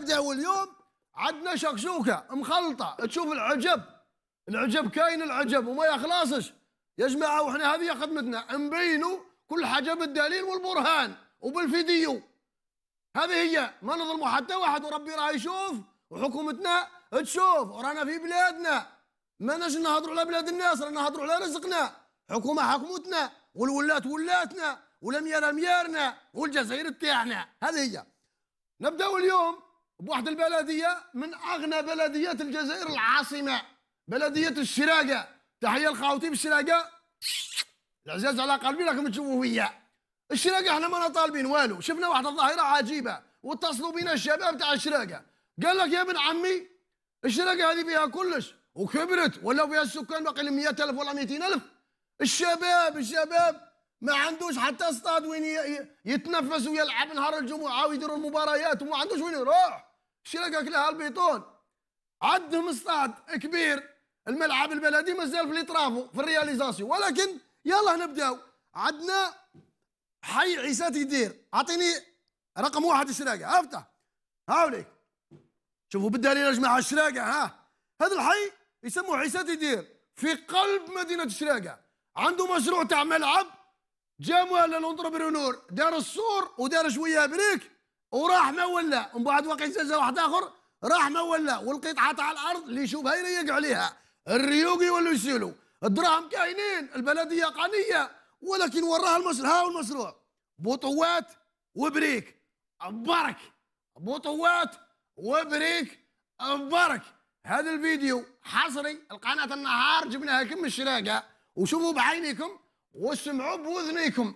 الزبده اليوم عندنا شكشوكه مخلطه تشوف العجب العجب كاين العجب وما يخلصش يا جماعه وحنا هذه خدمتنا نبينوا كل حاجه بالدليل والبرهان وبالفيديو هذه هي ما نظلموا حتى واحد وربي راه يشوف وحكومتنا تشوف ورانا في بلادنا ما ناش نهضروا على بلاد الناس رانا نهضروا على رزقنا حكومه حكومتنا والولات ولاتنا والاميال ميارنا والجزائر تاعنا هذه هي نبداو اليوم بواحد البلديه من اغنى بلديات الجزائر العاصمه بلديه الشراقه تحيه لخاوتي بالشراقه العزاز على قلبي راكم تشوفوا فيا الشراقه احنا ما طالبين والو شفنا واحد الظاهره عجيبه واتصلوا بنا الشباب تاع الشراقه قال لك يا ابن عمي الشراقه هذه فيها كلش وكبرت ولا فيها السكان باقي 100000 ولا 200000 الشباب الشباب ما عندوش حتى استاد وين يتنفس ويلعب نهار الجمعه ويديروا المباريات وما عندوش وين يروح شلقك لها البيطون عندهم استاد كبير الملعب البلدي مازال في ليطرافو في الرياليزاسيون ولكن يلا نبداو عندنا حي عيسى يدير اعطيني رقم واحد الشراقه افتح هاوليك شوفوا بالدليل يا جماعه الشراقه ها هذا الحي يسموه عيسى يدير في قلب مدينه الشراقه عنده مشروع تاع ملعب جا مال لونتربرونور دار السور ودار شويه بريك وراح ما ولا ومن بعد وقع زلزال واحد اخر راح ما ولا والقطعه تاع الارض اللي يشوفها يريق عليها الريوق يولوا يسيلوا الدراهم كاينين البلديه قانيه ولكن وراها المشروع ها المشروع بطوات وبريك برك بطوات وبريك برك هذا الفيديو حصري القناة النهار جبناها لكم من الشراقة وشوفوا بعينكم واسمعوا بوذنيكم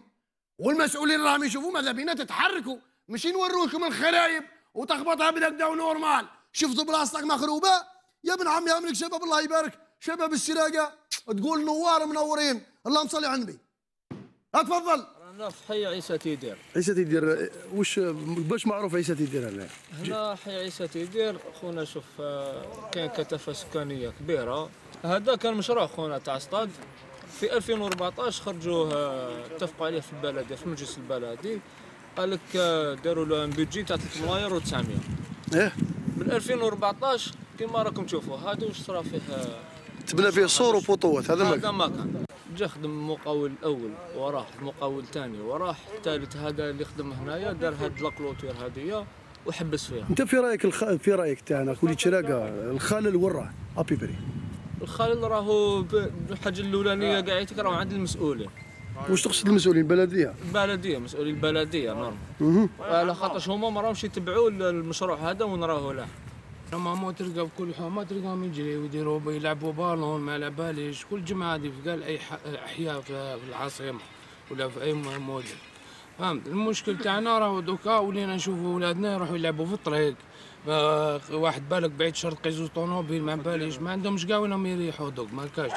والمسؤولين راهم يشوفوا ماذا بينا تتحركوا ماشي نوريكم الخرايب وتخبطها بالهكدا ونورمال شفتوا بلاصتك مخروبه يا ابن عمي املك شباب الله يبارك شباب السراقه تقول نوار منورين اللهم صل على النبي اتفضل هنا في حي عيسى تيدير عيسى تيدير واش باش معروف عيسى تيدير هنا هنا حي عيسى تيدير خونا شوف آه، كاين كثافه سكانيه كبيره هذا كان مشروع خونا تاع سطاد في 2014 خرجوه آه، اتفقوا عليه في البلديه في المجلس البلدي قال لك آه، داروا له ان بيدجي تاع 3 ملايير و900 ايه من 2014 كما راكم تشوفوا هذا واش صرا فيه آه، تبنى فيه صور وفوطوات هذا ما كان ما كان جا خدم المقاول الاول وراح المقاول الثاني وراح الثالث هذا اللي خدم هنايا دار هاد لاكلوتير هادي وحبس فيها انت في رايك الخ... في رايك تاعنا وليد تشراكا الخلل وين راه ابي بري الخلل راهو بالحاجه الاولانيه قاعد راهو عند المسؤولين واش تقصد المسؤولين البلديه؟ البلديه مسؤولين البلديه نورمال على خاطرش هما ما راهمش يتبعوا المشروع هذا وين راهو له ماما تلقى بكل حومه تلقاهم يجريو يديروا يلعبوا بالون ما على باليش كل جمعه هذه في قال اي احياء في العاصمه ولا في اي مدن فهمت المشكل تاعنا راهو دوكا ولينا نشوفوا ولادنا يروحوا يلعبوا في الطريق واحد بالك بعيد شرقي زوج طونوبيل ما باليش ما عندهمش قاوينهم يريحوا دوك ما كاش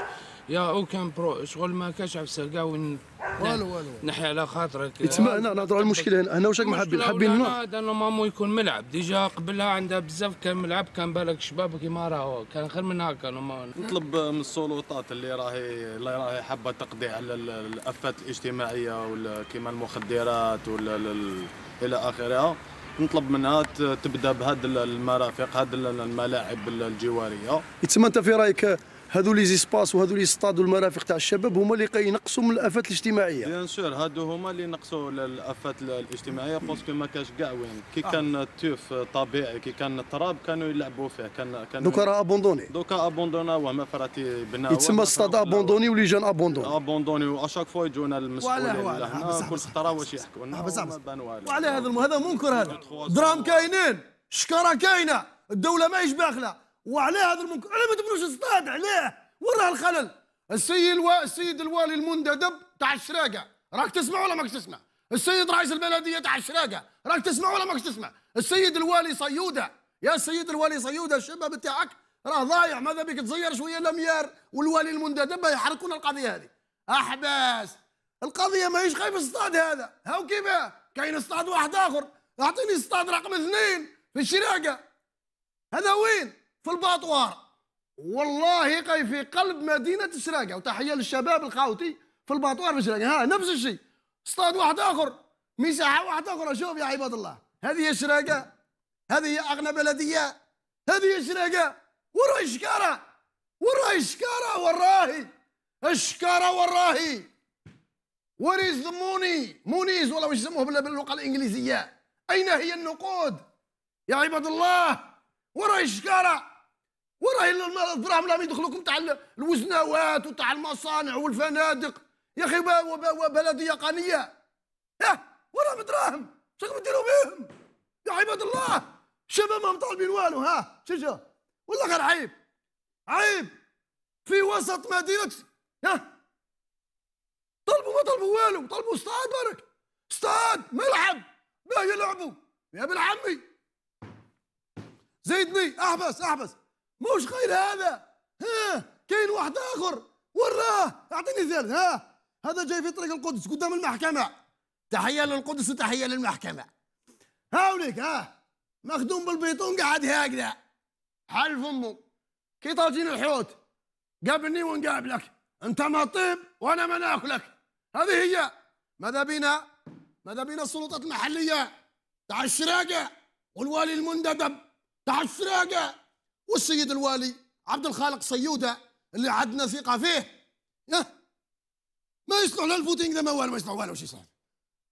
يا او كان برو شغل ما كاش عفس كاع وين والو والو نحي على خاطرك تسمع هنا نهضر على المشكل هنا انا واش راك محبين حابين هنا هذا نورمالمون يكون ملعب ديجا قبلها عندها بزاف كان ملعب كان بالك شباب كيما راهو كان خير من هكا نطلب من السلطات اللي راهي اللي راهي حابه تقضي على الافات الاجتماعيه ولا كيما المخدرات ولا الى اخره نطلب منها تبدا بهذا المرافق هذه الملاعب الجواريه تسمى انت في رايك هذو لي زيسباس وهذو لي ستاد والمرافق تاع الشباب هما اللي ينقصوا من الافات الاجتماعيه بيان سور هادو هما اللي ينقصوا الافات الاجتماعيه باسكو ما كاش كاع وين كي آه. كان التوف طبيعي كي كان التراب كانوا يلعبوا فيه كان كان دوكا راه ابوندوني دوكا ابوندونا وما فراتي بناو يتسمى ستاد ابوندوني ولي جان ابوندوني ابوندوني واشاك فوا يجونا المسؤولين هنا كل خطره واش يحكوا نعم، لنا ما بان والو وعلى هذا هذا منكر هذا دراهم كاينين شكاره كاينه الدوله ماهيش باخله وعليه هذا المنكر علاه ما تبنوش اصطاد علاه وين راه الخلل السيد الوا... السيد الوالي المندب تاع الشراقه راك تسمع ولا ماكش تسمع السيد رئيس البلديه تاع الشراقه راك تسمع ولا ماكش تسمع السيد الوالي صيوده يا السيد الوالي صيوده الشباب تاعك راه ضايع ماذا بك تزير شويه لميار والوالي المندب يحركون القضيه هذه احباس القضيه ماهيش خايف اصطاد هذا هاو كيما كاين اصطاد واحد اخر اعطيني اصطاد رقم اثنين في الشراقه هذا وين في الباطوار والله قاي في قلب مدينه سراقه وتحيه للشباب القاوتي في الباطوار في سراقه ها نفس الشيء استاد واحد اخر مساحه واحده اخرى شوف يا عباد الله هذه هي سراقه هذه هي اغنى بلديه هذه هي سراقه وراهي شكاره وراهي شكاره وراهي الشكاره وراهي وريز موني مونيز ولا واش يسموه باللغه الانجليزيه اين هي النقود يا عباد الله وراهي الشكاره وراه الدراهم راهم يدخلوكم تاع الوزناوات وتاع المصانع والفنادق يا اخي بلديه قانيه ها وراهم دراهم شنو ديروا بهم يا عباد الله الشباب ما طالبين والو ها شجا والله غير عيب عيب في وسط مدينه ها طلبوا ما طلبوا والو طلبوا استاد برك استاد ملعب ما يلعبوا يا ابن عمي زيدني احبس احبس موش غير هذا ها كاين واحد اخر وراه اعطيني ثالث ها هذا جاي في طريق القدس قدام المحكمه تحيه للقدس وتحيه للمحكمه هاوليك ها مخدوم بالبيطون قاعد هكذا حلف امه كي طاجين الحوت قابلني ونقابلك انت ما طيب وانا ما ناكلك هذه هي ماذا بينا ماذا بينا السلطات المحليه تاع الشراقه والوالي المندب تاع الشراقه والسيد الوالي عبد الخالق سيوده اللي عندنا ثقه فيه ما يصلح لا الفوتينغ لا ما والو ما يصلح والو شي صاحبي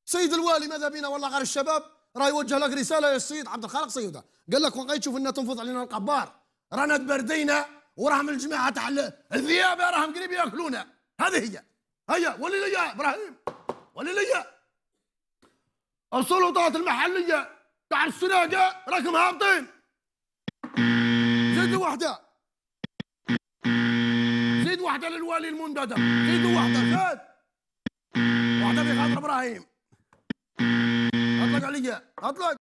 سيد الوالي ماذا بينا والله غير الشباب راه يوجه لك رساله يا السيد عبد الخالق سيوده قال لك وقت تشوف انها تنفض علينا القبار رانا تبردينا وراهم الجماعه تاع الذئاب راهم قريب ياكلونا هذه هي هيا ولي ليا ابراهيم ولي ليا السلطات المحليه تاع السراقه راكم هابطين واحدة زيد واحدة للوالي المنتدب زيدوا واحدة زاد واحدة في إبراهيم أطلق عليا أطلق